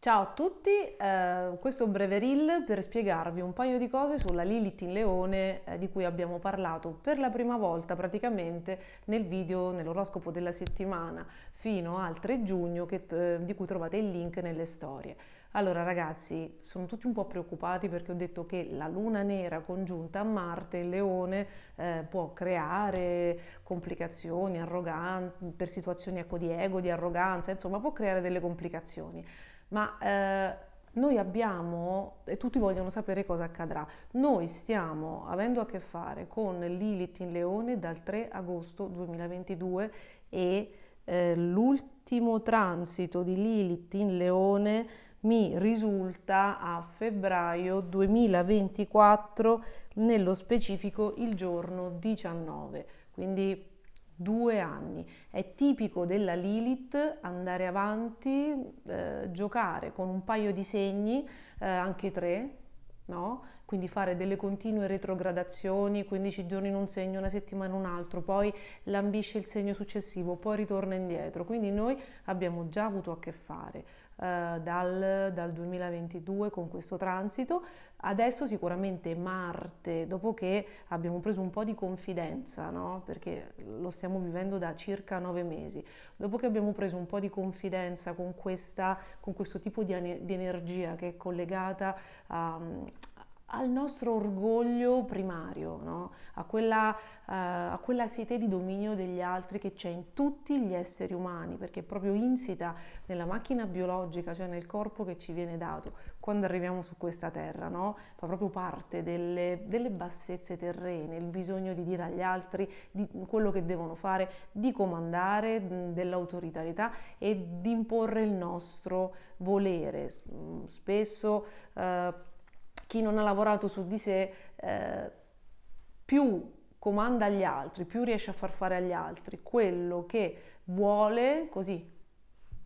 Ciao a tutti, eh, questo è un breve reel per spiegarvi un paio di cose sulla Lilith in Leone eh, di cui abbiamo parlato per la prima volta praticamente nel video nell'oroscopo della settimana fino al 3 giugno che, eh, di cui trovate il link nelle storie. Allora ragazzi, sono tutti un po' preoccupati perché ho detto che la luna nera congiunta a Marte in Leone eh, può creare complicazioni, arroganza, per situazioni ecco, di ego, di arroganza, insomma può creare delle complicazioni ma eh, noi abbiamo, e tutti vogliono sapere cosa accadrà, noi stiamo avendo a che fare con Lilith in Leone dal 3 agosto 2022 e eh, l'ultimo transito di Lilith in Leone mi risulta a febbraio 2024, nello specifico il giorno 19. Quindi due anni. È tipico della Lilith andare avanti, eh, giocare con un paio di segni, eh, anche tre, no? quindi fare delle continue retrogradazioni, 15 giorni in un segno, una settimana in un altro, poi lambisce il segno successivo, poi ritorna indietro. Quindi noi abbiamo già avuto a che fare eh, dal, dal 2022 con questo transito. Adesso sicuramente Marte, dopo che abbiamo preso un po' di confidenza, no? perché lo stiamo vivendo da circa nove mesi, dopo che abbiamo preso un po' di confidenza con, questa, con questo tipo di, di energia che è collegata a, al nostro orgoglio primario, no? a, quella, uh, a, quella, sete di dominio degli altri che c'è in tutti gli esseri umani, perché è proprio insita nella macchina biologica, cioè nel corpo che ci viene dato quando arriviamo su questa terra, no? fa proprio parte delle, delle, bassezze terrene, il bisogno di dire agli altri quello che devono fare, di comandare, mm, dell'autoritarietà e di imporre il nostro volere. Mm, spesso uh, chi non ha lavorato su di sé eh, più comanda agli altri, più riesce a far fare agli altri quello che vuole, così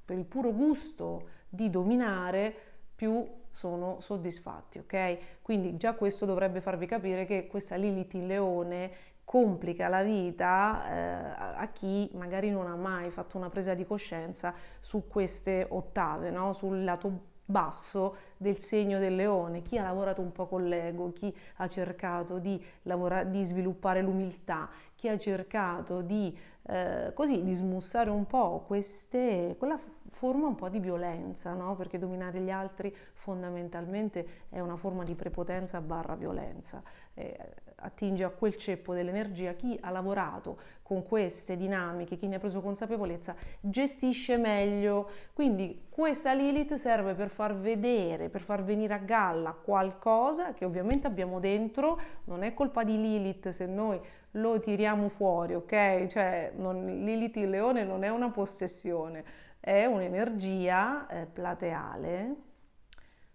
per il puro gusto di dominare, più sono soddisfatti, ok? Quindi già questo dovrebbe farvi capire che questa Lilith in leone complica la vita eh, a chi magari non ha mai fatto una presa di coscienza su queste ottave, no? sul lato basso del segno del leone, chi ha lavorato un po' con l'ego, chi ha cercato di, lavora- di sviluppare l'umiltà, chi ha cercato di, eh, così, di smussare un po' queste, quella forma un po' di violenza, no? perché dominare gli altri fondamentalmente è una forma di prepotenza barra violenza. Eh, attinge a quel ceppo dell'energia, chi ha lavorato con queste dinamiche, chi ne ha preso consapevolezza, gestisce meglio. Quindi questa Lilith serve per far vedere, per far venire a galla qualcosa che ovviamente abbiamo dentro, non è colpa di Lilith se noi lo tiriamo fuori, ok? Cioè non, Lilith il leone non è una possessione, è un'energia eh, plateale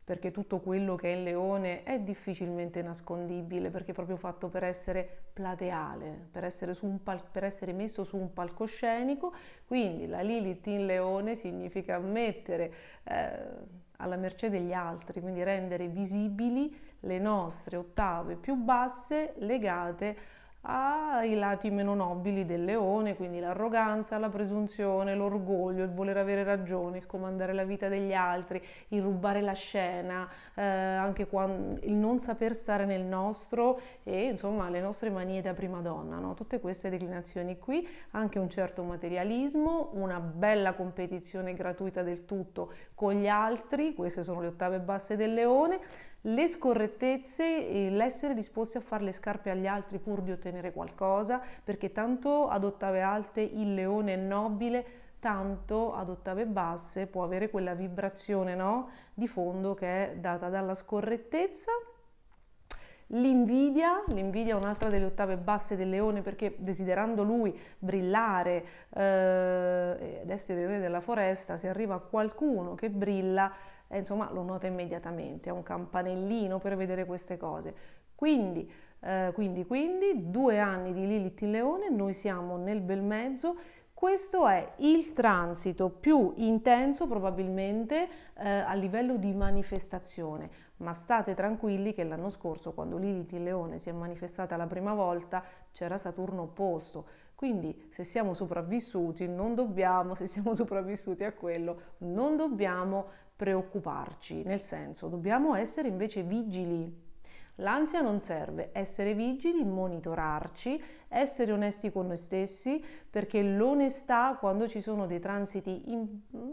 perché tutto quello che è il leone è difficilmente nascondibile, perché è proprio fatto per essere plateale, per essere, pal- per essere, messo su un palcoscenico, quindi la Lilith in leone significa mettere eh, alla mercé degli altri, quindi rendere visibili le nostre ottave più basse legate a ai lati meno nobili del leone, quindi l'arroganza, la presunzione, l'orgoglio, il voler avere ragione, il comandare la vita degli altri, il rubare la scena, eh, anche quando, il non saper stare nel nostro e insomma le nostre manie da prima donna, no? tutte queste declinazioni qui, anche un certo materialismo, una bella competizione gratuita del tutto con gli altri, queste sono le ottave basse del leone, le scorrettezze, l'essere disposti a fare le scarpe agli altri pur di ottenere ottenere qualcosa, perché tanto ad ottave alte il leone è nobile, tanto ad ottave basse può avere quella vibrazione no? di fondo che è data dalla scorrettezza. L'invidia, l'invidia è un'altra delle ottave basse del leone perché desiderando lui brillare eh, ed essere il re della foresta, se arriva qualcuno che brilla, eh, insomma lo nota immediatamente, ha un campanellino per vedere queste cose. Quindi eh, quindi, quindi due anni di Lilith in Leone, noi siamo nel bel mezzo. Questo è il transito più intenso probabilmente eh, a livello di manifestazione, ma state tranquilli che l'anno scorso quando Lilith in Leone si è manifestata la prima volta c'era Saturno opposto, quindi se siamo sopravvissuti non dobbiamo, se siamo sopravvissuti a quello, non dobbiamo preoccuparci, nel senso dobbiamo essere invece vigili L'ansia non serve, essere vigili, monitorarci, essere onesti con noi stessi, perché l'onestà quando ci sono dei transiti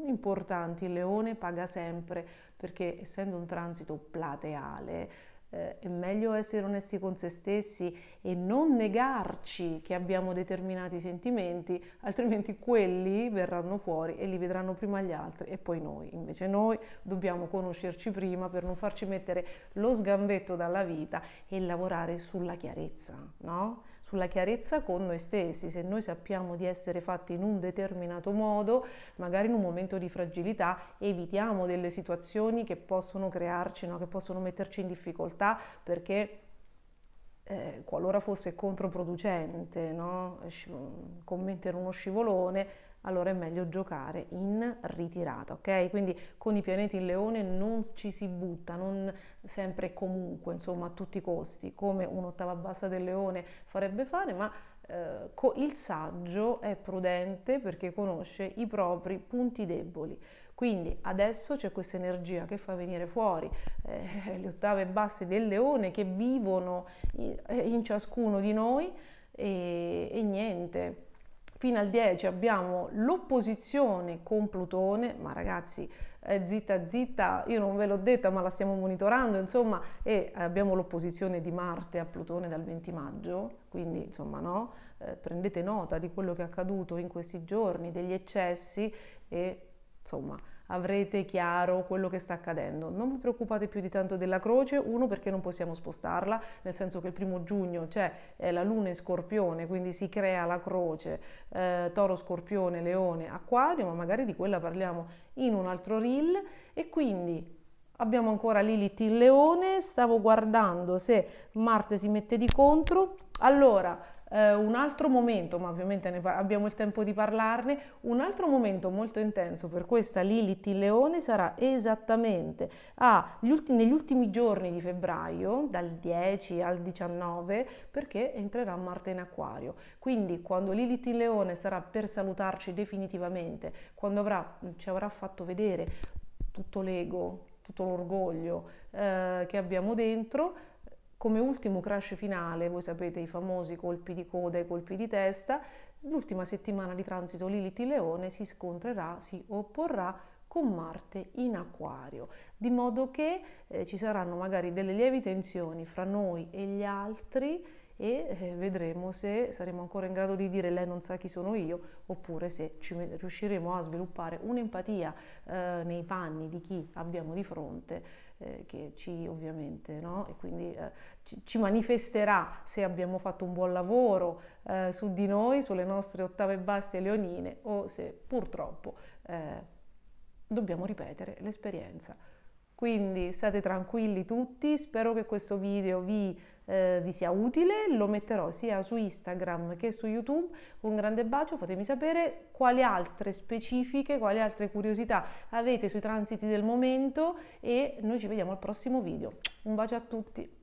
importanti, il leone paga sempre, perché essendo un transito plateale, eh, è meglio essere onesti con se stessi e non negarci che abbiamo determinati sentimenti, altrimenti quelli verranno fuori e li vedranno prima gli altri e poi noi. Invece noi dobbiamo conoscerci prima per non farci mettere lo sgambetto dalla vita e lavorare sulla chiarezza, no? sulla chiarezza con noi stessi. Se noi sappiamo di essere fatti in un determinato modo, magari in un momento di fragilità evitiamo delle situazioni che possono crearci, no? che possono metterci in difficoltà perché eh, qualora fosse controproducente no? scimmettere uno scivolone allora è meglio giocare in ritirata, ok? Quindi con i pianeti in leone non ci si butta, non sempre e comunque, insomma, a tutti i costi, come un'ottava bassa del leone farebbe fare, ma eh, il saggio è prudente perché conosce i propri punti deboli. Quindi adesso c'è questa energia che fa venire fuori eh, le ottave basse del leone che vivono eh, in ciascuno di noi e, e niente, fino al 10 abbiamo l'opposizione con Plutone, ma ragazzi eh, zitta zitta, io non ve l'ho detta ma la stiamo monitorando, insomma, e abbiamo l'opposizione di Marte a Plutone dal 20 maggio, quindi insomma no, eh, prendete nota di quello che è accaduto in questi giorni, degli eccessi e insomma avrete chiaro quello che sta accadendo. Non vi preoccupate più di tanto della croce, uno perché non possiamo spostarla, nel senso che il primo giugno c'è eh, la luna in scorpione, quindi si crea la croce eh, toro, scorpione, leone, acquario, ma magari di quella parliamo in un altro reel e quindi abbiamo ancora Lilith in leone, stavo guardando se Marte si mette di contro. Allora, eh, un altro momento, ma ovviamente ne par- abbiamo il tempo di parlarne, un altro momento molto intenso per questa Lilith in Leone sarà esattamente ah, ulti- negli ultimi giorni di febbraio, dal 10 al 19, perché entrerà Marte in Acquario. Quindi quando Lilith in Leone sarà per salutarci definitivamente, quando avrà, ci avrà fatto vedere tutto l'ego, tutto l'orgoglio eh, che abbiamo dentro, come ultimo crash finale, voi sapete i famosi colpi di coda e colpi di testa, l'ultima settimana di transito Lilith in Leone si scontrerà, si opporrà con Marte in Aquario, di modo che eh, ci saranno magari delle lievi tensioni fra noi e gli altri e eh, vedremo se saremo ancora in grado di dire lei non sa chi sono io oppure se ci, riusciremo a sviluppare un'empatia eh, nei panni di chi abbiamo di fronte eh, che ci ovviamente, no? E quindi eh, ci, ci, manifesterà se abbiamo fatto un buon lavoro eh, su di noi, sulle nostre ottave basse leonine o se purtroppo eh, dobbiamo ripetere l'esperienza. Quindi state tranquilli tutti, spero che questo video vi eh, vi sia utile, lo metterò sia su Instagram che su YouTube. Un grande bacio, fatemi sapere quali altre specifiche, quali altre curiosità avete sui transiti del momento e noi ci vediamo al prossimo video. Un bacio a tutti!